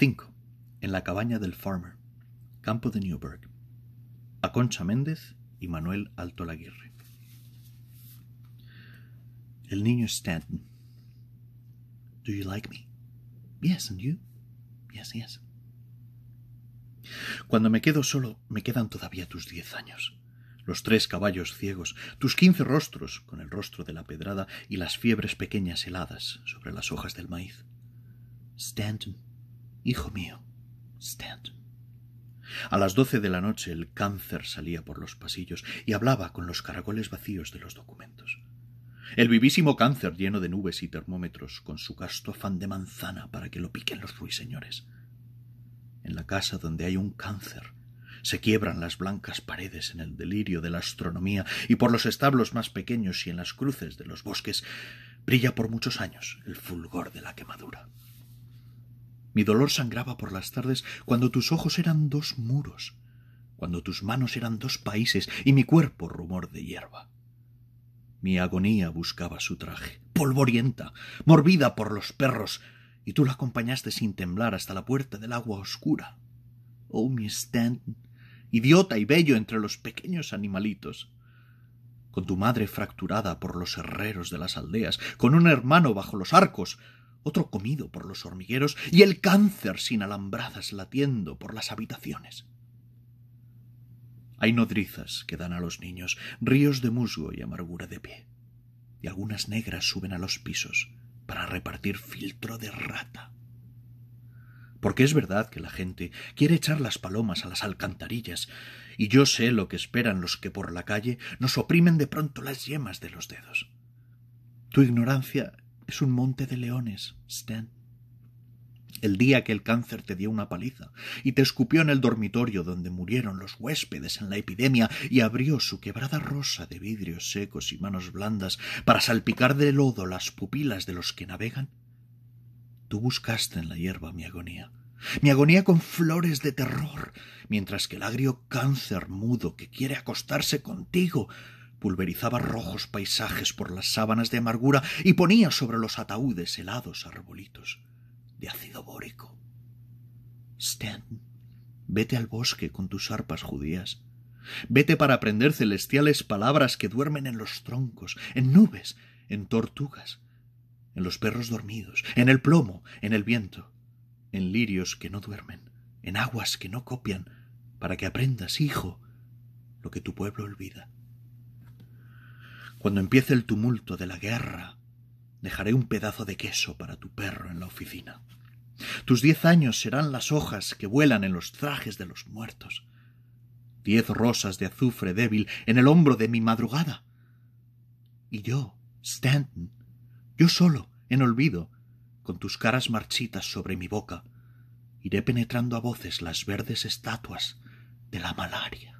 5. En la cabaña del farmer, campo de Newburgh. A Concha Méndez y Manuel Alto Laguirre. El niño Stanton. Do you like me? Yes, and you? Yes, yes. Cuando me quedo solo, me quedan todavía tus diez años, los tres caballos ciegos, tus quince rostros con el rostro de la pedrada y las fiebres pequeñas heladas sobre las hojas del maíz. Stanton, Hijo mío, stand. A las doce de la noche el cáncer salía por los pasillos y hablaba con los caracoles vacíos de los documentos. El vivísimo cáncer lleno de nubes y termómetros, con su casto afán de manzana para que lo piquen los ruiseñores. En la casa donde hay un cáncer, se quiebran las blancas paredes en el delirio de la astronomía y por los establos más pequeños y en las cruces de los bosques brilla por muchos años el fulgor de la quemadura. Mi dolor sangraba por las tardes cuando tus ojos eran dos muros, cuando tus manos eran dos países y mi cuerpo rumor de hierba. Mi agonía buscaba su traje, polvorienta, morbida por los perros, y tú la acompañaste sin temblar hasta la puerta del agua oscura. Oh, mi Stanton, idiota y bello entre los pequeños animalitos. Con tu madre fracturada por los herreros de las aldeas, con un hermano bajo los arcos, otro comido por los hormigueros y el cáncer sin alambradas latiendo por las habitaciones. Hay nodrizas que dan a los niños ríos de musgo y amargura de pie, y algunas negras suben a los pisos para repartir filtro de rata. Porque es verdad que la gente quiere echar las palomas a las alcantarillas, y yo sé lo que esperan los que por la calle nos oprimen de pronto las yemas de los dedos. Tu ignorancia es un monte de leones, Stan. El día que el cáncer te dio una paliza y te escupió en el dormitorio donde murieron los huéspedes en la epidemia y abrió su quebrada rosa de vidrios secos y manos blandas para salpicar de lodo las pupilas de los que navegan, tú buscaste en la hierba mi agonía, mi agonía con flores de terror, mientras que el agrio cáncer mudo que quiere acostarse contigo pulverizaba rojos paisajes por las sábanas de amargura y ponía sobre los ataúdes helados arbolitos de ácido bórico. Stan, vete al bosque con tus arpas judías. Vete para aprender celestiales palabras que duermen en los troncos, en nubes, en tortugas, en los perros dormidos, en el plomo, en el viento, en lirios que no duermen, en aguas que no copian, para que aprendas, hijo, lo que tu pueblo olvida. Cuando empiece el tumulto de la guerra, dejaré un pedazo de queso para tu perro en la oficina. Tus diez años serán las hojas que vuelan en los trajes de los muertos. Diez rosas de azufre débil en el hombro de mi madrugada. Y yo, Stanton, yo solo, en olvido, con tus caras marchitas sobre mi boca, iré penetrando a voces las verdes estatuas de la malaria.